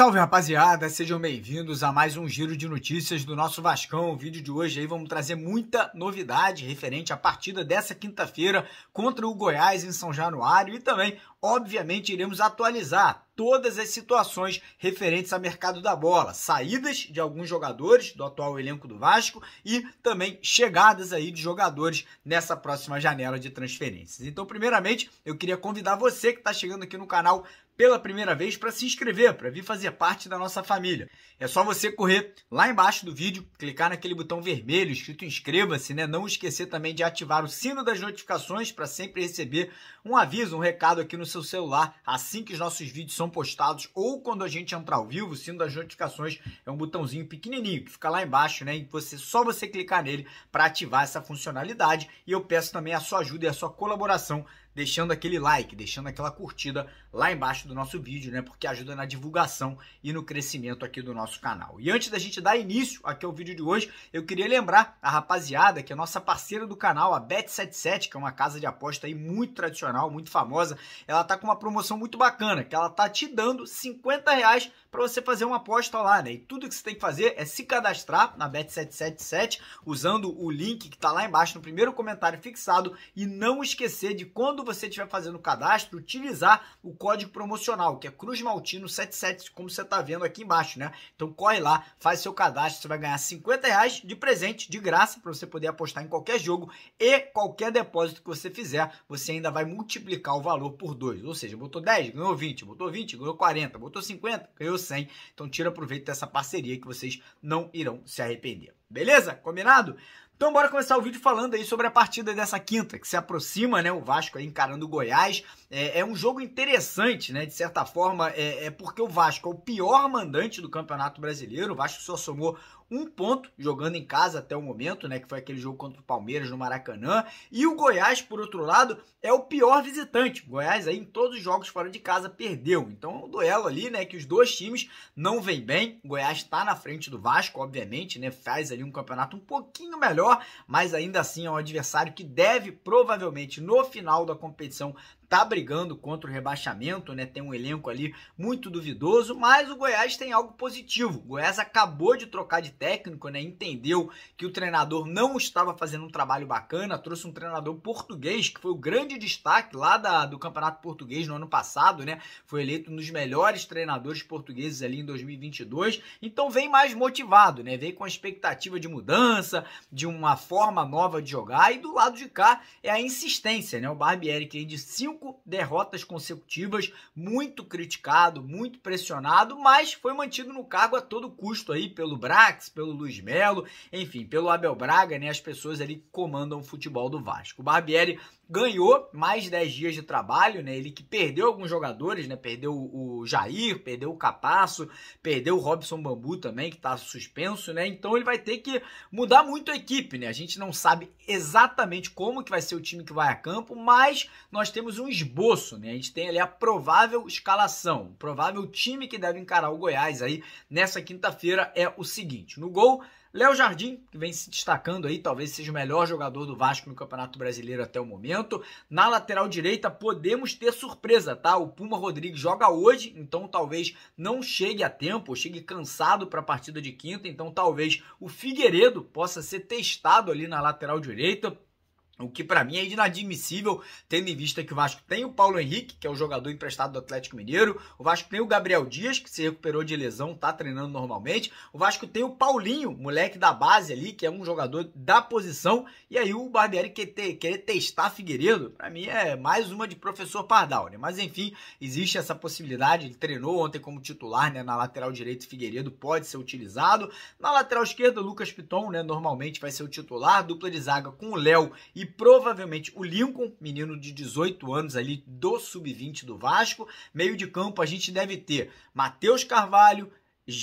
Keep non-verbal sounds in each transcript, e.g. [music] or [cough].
Salve rapaziada, sejam bem-vindos a mais um giro de notícias do nosso Vascão. O vídeo de hoje aí vamos trazer muita novidade referente à partida dessa quinta-feira contra o Goiás em São Januário e também, obviamente, iremos atualizar todas as situações referentes ao mercado da bola, saídas de alguns jogadores do atual elenco do Vasco e também chegadas aí de jogadores nessa próxima janela de transferências. Então, primeiramente, eu queria convidar você que está chegando aqui no canal pela primeira vez para se inscrever, para vir fazer parte da nossa família. É só você correr lá embaixo do vídeo, clicar naquele botão vermelho escrito inscreva-se, né? Não esquecer também de ativar o sino das notificações para sempre receber um aviso, um recado aqui no seu celular assim que os nossos vídeos são postados ou quando a gente entrar ao vivo, o sino das notificações é um botãozinho pequenininho que fica lá embaixo, né? E você só você clicar nele para ativar essa funcionalidade. E eu peço também a sua ajuda e a sua colaboração deixando aquele like, deixando aquela curtida lá embaixo do nosso vídeo, né? Porque ajuda na divulgação e no crescimento aqui do nosso canal. E antes da gente dar início aqui ao vídeo de hoje, eu queria lembrar a rapaziada que a é nossa parceira do canal, a Bet77, que é uma casa de aposta aí muito tradicional, muito famosa, ela tá com uma promoção muito bacana, que ela tá Tá te dando 50 reais para você fazer uma aposta lá, né? E tudo que você tem que fazer é se cadastrar na Bet777 usando o link que está lá embaixo no primeiro comentário fixado e não esquecer de quando você estiver fazendo o cadastro, utilizar o código promocional, que é Cruz Maltino 77, como você está vendo aqui embaixo, né? Então corre lá, faz seu cadastro, você vai ganhar 50 reais de presente, de graça, para você poder apostar em qualquer jogo e qualquer depósito que você fizer, você ainda vai multiplicar o valor por 2. Ou seja, botou 10, ganhou 20, botou 20, ganhou 40, botou 50, ganhou 100. Então tira proveito dessa parceria que vocês não irão se arrepender. Beleza? Combinado? Então bora começar o vídeo falando aí sobre a partida dessa quinta, que se aproxima, né? O Vasco aí encarando o Goiás. É, é um jogo interessante, né? De certa forma, é, é porque o Vasco é o pior mandante do Campeonato Brasileiro. O Vasco só somou um ponto jogando em casa até o momento, né, que foi aquele jogo contra o Palmeiras no Maracanã, e o Goiás, por outro lado, é o pior visitante. O Goiás aí em todos os jogos fora de casa perdeu. Então é um duelo ali, né, que os dois times não vêm bem. O Goiás está na frente do Vasco, obviamente, né, faz ali um campeonato um pouquinho melhor, mas ainda assim é um adversário que deve provavelmente no final da competição tá brigando contra o rebaixamento, né? Tem um elenco ali muito duvidoso, mas o Goiás tem algo positivo. O Goiás acabou de trocar de técnico, né? Entendeu que o treinador não estava fazendo um trabalho bacana, trouxe um treinador português, que foi o grande destaque lá da, do Campeonato Português no ano passado, né? Foi eleito um dos melhores treinadores portugueses ali em 2022. Então vem mais motivado, né? Vem com a expectativa de mudança, de uma forma nova de jogar e do lado de cá é a insistência, né? O Barbieri que de cinco cinco derrotas consecutivas, muito criticado, muito pressionado, mas foi mantido no cargo a todo custo aí pelo Brax, pelo Luiz Melo, enfim, pelo Abel Braga, né? As pessoas ali que comandam o futebol do Vasco. O Barbieri ganhou mais 10 dias de trabalho, né? Ele que perdeu alguns jogadores, né? Perdeu o Jair, perdeu o Capasso, perdeu o Robson Bambu também, que está suspenso, né? Então ele vai ter que mudar muito a equipe, né? A gente não sabe exatamente como que vai ser o time que vai a campo, mas nós temos um esboço, né? A gente tem ali a provável escalação, o provável time que deve encarar o Goiás aí nessa quinta-feira é o seguinte: no gol Léo Jardim, que vem se destacando aí, talvez seja o melhor jogador do Vasco no Campeonato Brasileiro até o momento. Na lateral direita, podemos ter surpresa, tá? O Puma Rodrigues joga hoje, então talvez não chegue a tempo, chegue cansado para a partida de quinta, então talvez o Figueiredo possa ser testado ali na lateral direita o que para mim é inadmissível, tendo em vista que o Vasco tem o Paulo Henrique, que é o jogador emprestado do Atlético Mineiro, o Vasco tem o Gabriel Dias, que se recuperou de lesão, tá treinando normalmente, o Vasco tem o Paulinho, moleque da base ali, que é um jogador da posição, e aí o Barbieri querer, querer testar Figueiredo, para mim é mais uma de professor Pardal, né? Mas enfim, existe essa possibilidade, ele treinou ontem como titular, né, na lateral direita Figueiredo pode ser utilizado, na lateral esquerda Lucas Piton, né, normalmente vai ser o titular, dupla de zaga com o Léo e provavelmente o Lincoln, menino de 18 anos ali do sub-20 do Vasco. Meio de campo a gente deve ter Matheus Carvalho,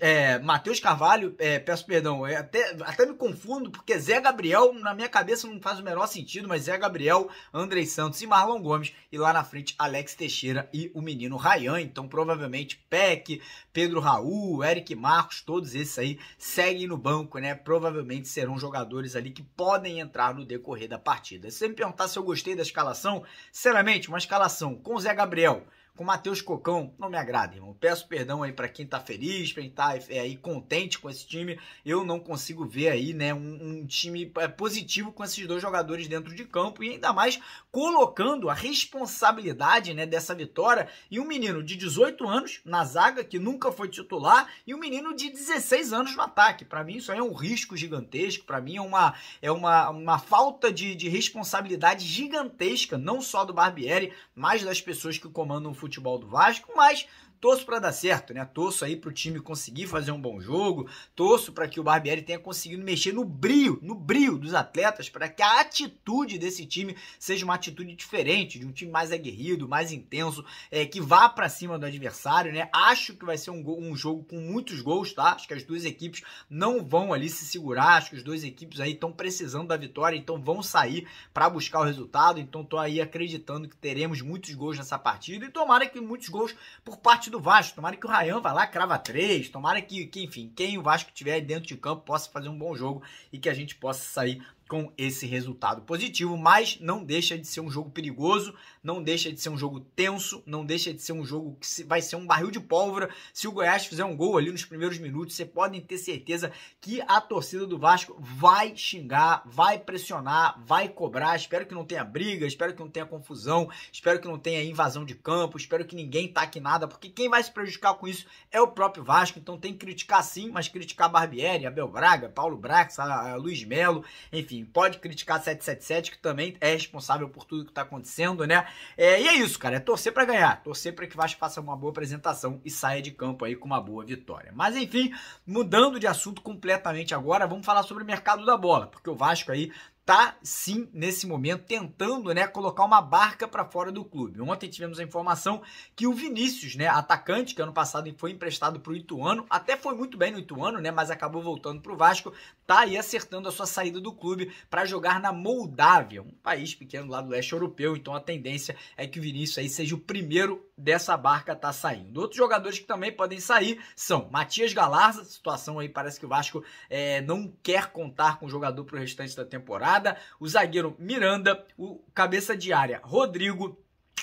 é, Matheus Carvalho, é, peço perdão, é, até, até me confundo, porque Zé Gabriel, na minha cabeça, não faz o menor sentido, mas Zé Gabriel, Andrei Santos e Marlon Gomes, e lá na frente, Alex Teixeira e o menino Rayan. Então, provavelmente, Peck, Pedro Raul, Eric Marcos, todos esses aí seguem no banco, né? Provavelmente serão jogadores ali que podem entrar no decorrer da partida. Se você me perguntar se eu gostei da escalação, sinceramente, uma escalação com Zé Gabriel com Matheus Cocão não me agrada, irmão. Peço perdão aí para quem tá feliz, pra quem tá é, aí contente com esse time. Eu não consigo ver aí, né, um, um time é, positivo com esses dois jogadores dentro de campo e ainda mais colocando a responsabilidade, né, dessa vitória e um menino de 18 anos na zaga que nunca foi titular e um menino de 16 anos no ataque. Para mim isso aí é um risco gigantesco, para mim é uma é uma, uma falta de, de responsabilidade gigantesca, não só do Barbieri, mas das pessoas que comandam o futebol futebol do Vasco, mas torço para dar certo, né? Torço aí para o time conseguir fazer um bom jogo, torço para que o Barbieri tenha conseguido mexer no brilho, no brilho dos atletas, para que a atitude desse time seja uma atitude diferente, de um time mais aguerrido, mais intenso, é, que vá para cima do adversário, né? Acho que vai ser um, gol, um jogo com muitos gols, tá? Acho que as duas equipes não vão ali se segurar, acho que as duas equipes aí estão precisando da vitória, então vão sair para buscar o resultado, então tô aí acreditando que teremos muitos gols nessa partida e tomara que muitos gols por parte do Vasco. Tomara que o Rayan vá lá, crava três. Tomara que, que, enfim, quem o Vasco tiver dentro de campo possa fazer um bom jogo e que a gente possa sair com esse resultado positivo, mas não deixa de ser um jogo perigoso, não deixa de ser um jogo tenso, não deixa de ser um jogo que vai ser um barril de pólvora. Se o Goiás fizer um gol ali nos primeiros minutos, você podem ter certeza que a torcida do Vasco vai xingar, vai pressionar, vai cobrar. Espero que não tenha briga, espero que não tenha confusão, espero que não tenha invasão de campo, espero que ninguém taque nada, porque quem vai se prejudicar com isso é o próprio Vasco. Então tem que criticar sim, mas criticar Barbieri, Abel Braga, Paulo Brax, Luiz Melo, enfim pode criticar 777, que também é responsável por tudo que tá acontecendo, né? É, e é isso, cara, é torcer para ganhar, torcer para que o Vasco faça uma boa apresentação e saia de campo aí com uma boa vitória. Mas enfim, mudando de assunto completamente agora, vamos falar sobre o mercado da bola, porque o Vasco aí tá sim nesse momento tentando, né, colocar uma barca para fora do clube. Ontem tivemos a informação que o Vinícius, né, atacante que ano passado foi emprestado para o Ituano, até foi muito bem no Ituano, né, mas acabou voltando para o Vasco, tá aí acertando a sua saída do clube para jogar na Moldávia, um país pequeno lá do leste europeu. Então a tendência é que o Vinícius aí seja o primeiro dessa barca está saindo. Outros jogadores que também podem sair são Matias Galarza, situação aí parece que o Vasco é, não quer contar com o jogador para o restante da temporada, o zagueiro Miranda, o cabeça de área Rodrigo,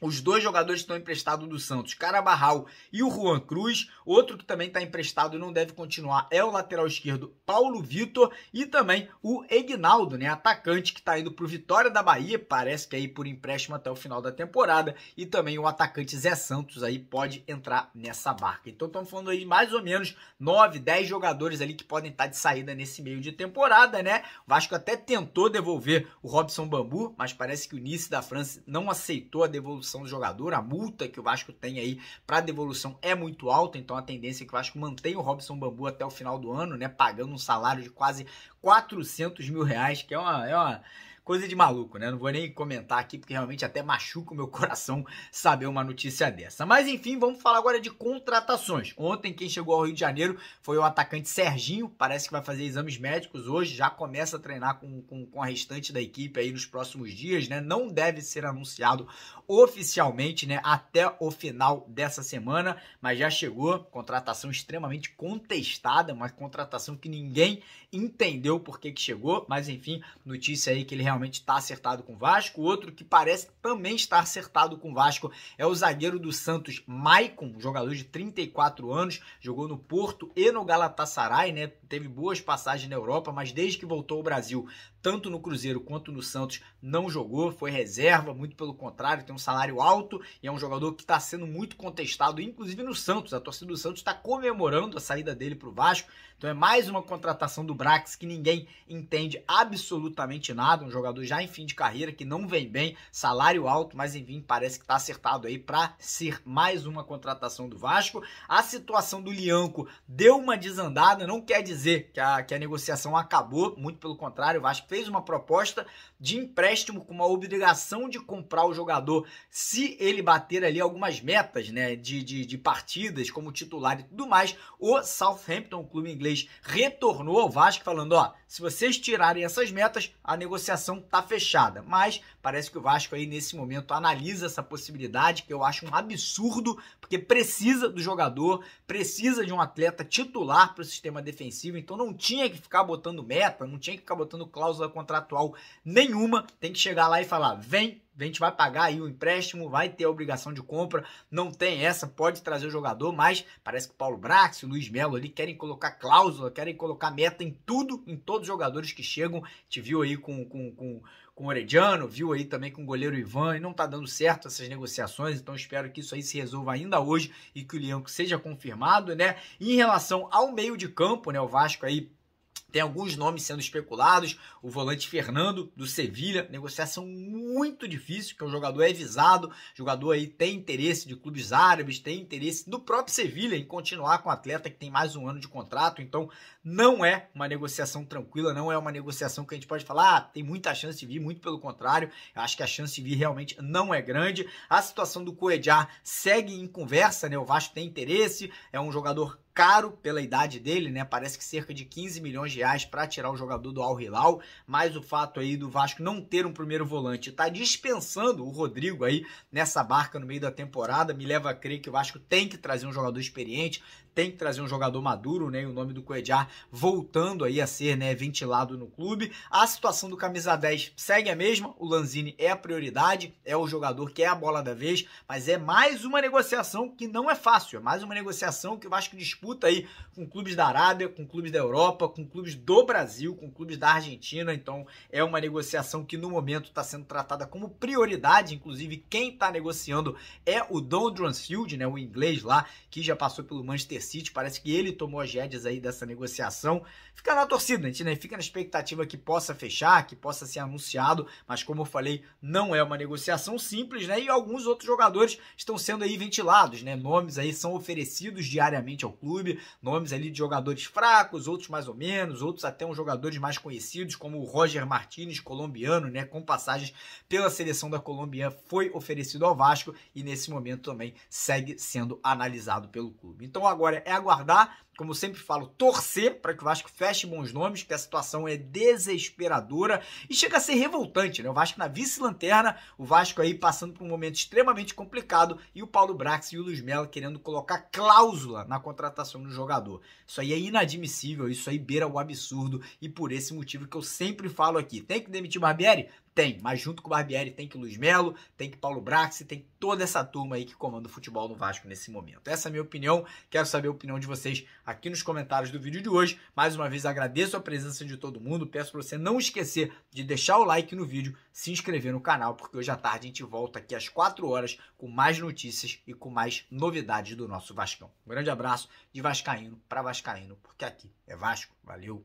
os dois jogadores estão emprestados do Santos, Carabarral e o Juan Cruz. Outro que também está emprestado e não deve continuar é o lateral esquerdo Paulo Vitor e também o Egnaldo, né, atacante que está indo para o Vitória da Bahia, parece que aí por empréstimo até o final da temporada. E também o atacante Zé Santos aí pode entrar nessa barca. Então estamos falando aí mais ou menos 9, 10 jogadores ali que podem estar tá de saída nesse meio de temporada, né? O Vasco até tentou devolver o Robson Bambu, mas parece que o Nice da França não aceitou a devolução devolução do jogador, a multa que o Vasco tem aí para devolução é muito alta, então a tendência é que o Vasco mantenha o Robson Bambu até o final do ano, né? Pagando um salário de quase 400 mil reais, que é uma, é uma coisa de maluco, né? Não vou nem comentar aqui porque realmente até machuca o meu [laughs] coração saber uma notícia dessa. Mas enfim, vamos falar agora de contratações. Ontem quem chegou ao Rio de Janeiro foi o atacante Serginho, parece que vai fazer exames médicos hoje, já começa a treinar com, com, com a restante da equipe aí nos próximos dias, né? Não deve ser anunciado oficialmente, né? Até o final dessa semana, mas já chegou, contratação extremamente contestada, uma contratação que ninguém entendeu por que, que chegou, mas enfim, notícia aí que ele realmente realmente está acertado com o Vasco. Outro que parece também estar acertado com o Vasco é o zagueiro do Santos, Maicon, jogador de 34 anos, jogou no Porto e no Galatasaray, né? Teve boas passagens na Europa, mas desde que voltou ao Brasil tanto no Cruzeiro quanto no Santos, não jogou, foi reserva, muito pelo contrário, tem um salário alto e é um jogador que está sendo muito contestado, inclusive no Santos. A torcida do Santos está comemorando a saída dele para o Vasco. Então é mais uma contratação do Brax que ninguém entende absolutamente nada. Um jogador já em fim de carreira que não vem bem, salário alto, mas enfim, parece que está acertado aí para ser mais uma contratação do Vasco. A situação do Lianco deu uma desandada, não quer dizer que a, que a negociação acabou, muito pelo contrário, o Vasco fez fez uma proposta de empréstimo com uma obrigação de comprar o jogador se ele bater ali algumas metas né, de, de, de partidas como titular e tudo mais. O Southampton, o clube inglês, retornou ao Vasco falando: ó, se vocês tirarem essas metas, a negociação tá fechada. Mas parece que o Vasco aí nesse momento analisa essa possibilidade, que eu acho um absurdo, porque precisa do jogador, precisa de um atleta titular para o sistema defensivo, então não tinha que ficar botando meta, não tinha que ficar botando cláusula cláusula contratual nenhuma, tem que chegar lá e falar: vem, a gente vai pagar aí o empréstimo, vai ter a obrigação de compra, não tem essa, pode trazer o jogador, mas parece que o Paulo Brax, o Luiz Melo ali querem colocar cláusula, querem colocar meta em tudo, em todos os jogadores que chegam. Te viu aí com, com, com, com o Orediano, viu aí também com o goleiro Ivan, e não tá dando certo essas negociações, então espero que isso aí se resolva ainda hoje e que o Leão seja confirmado, né? E em relação ao meio de campo, né, o Vasco aí tem alguns nomes sendo especulados. O volante Fernando do Sevilha, negociação muito difícil, que o é jogador é visado, jogador aí tem interesse de clubes árabes, tem interesse do próprio Sevilha em continuar com o atleta que tem mais um ano de contrato. Então, não é uma negociação tranquila, não é uma negociação que a gente pode falar, ah, tem muita chance de vir, muito pelo contrário. Eu acho que a chance de vir realmente não é grande. A situação do Coedjar segue em conversa, né? O Vasco tem interesse, é um jogador caro pela idade dele, né? Parece que cerca de 15 milhões de reais para tirar o jogador do Al Hilal, mas o fato aí do Vasco não ter um primeiro volante tá dispensando o Rodrigo aí nessa barca no meio da temporada, me leva a crer que o Vasco tem que trazer um jogador experiente, tem que trazer um jogador maduro, né? E o nome do Cuejar voltando aí a ser né, ventilado no clube. A situação do camisa 10 segue a mesma, o Lanzini é a prioridade, é o jogador que é a bola da vez, mas é mais uma negociação que não é fácil, é mais uma negociação que o Vasco disputa aí com clubes da Arábia, com clubes da Europa, com clubes do Brasil, com clubes da Argentina, então é uma negociação que no momento está sendo tratada como prioridade, inclusive quem está negociando é o Don Dransfield, né, o inglês lá, que já passou pelo Manchester City, parece que ele tomou as rédeas aí dessa negociação. Fica na torcida, a gente né? fica na expectativa que possa fechar, que possa ser anunciado, mas como eu falei, não é uma negociação simples, né? E alguns outros jogadores estão sendo aí ventilados, né? Nomes aí são oferecidos diariamente ao clube, nomes ali de jogadores fracos, outros mais ou menos, outros até uns jogadores mais conhecidos, como o Roger Martinez, colombiano, né? Com passagens pela seleção da Colômbia, foi oferecido ao Vasco e nesse momento também segue sendo analisado pelo clube. Então agora agora é aguardar, como sempre falo, torcer para que o Vasco feche bons nomes, porque a situação é desesperadora e chega a ser revoltante, né? O Vasco na vice-lanterna, o Vasco aí passando por um momento extremamente complicado e o Paulo Brax e o Luiz Melo querendo colocar cláusula na contratação do jogador. Isso aí é inadmissível, isso aí beira o absurdo e por esse motivo que eu sempre falo aqui. Tem que demitir o Barbieri? Tem, mas junto com o Barbieri tem que Luiz Melo, tem que Paulo Brax, tem toda essa turma aí que comanda o futebol no Vasco nesse momento. Essa é a minha opinião, quero saber a opinião de vocês aqui nos comentários do vídeo de hoje. Mais uma vez agradeço a presença de todo mundo, peço para você não esquecer de deixar o like no vídeo, se inscrever no canal, porque hoje à tarde a gente volta aqui às 4 horas com mais notícias e com mais novidades do nosso Vascão. Um grande abraço de Vascaíno para Vascaíno, porque aqui é Vasco. Valeu!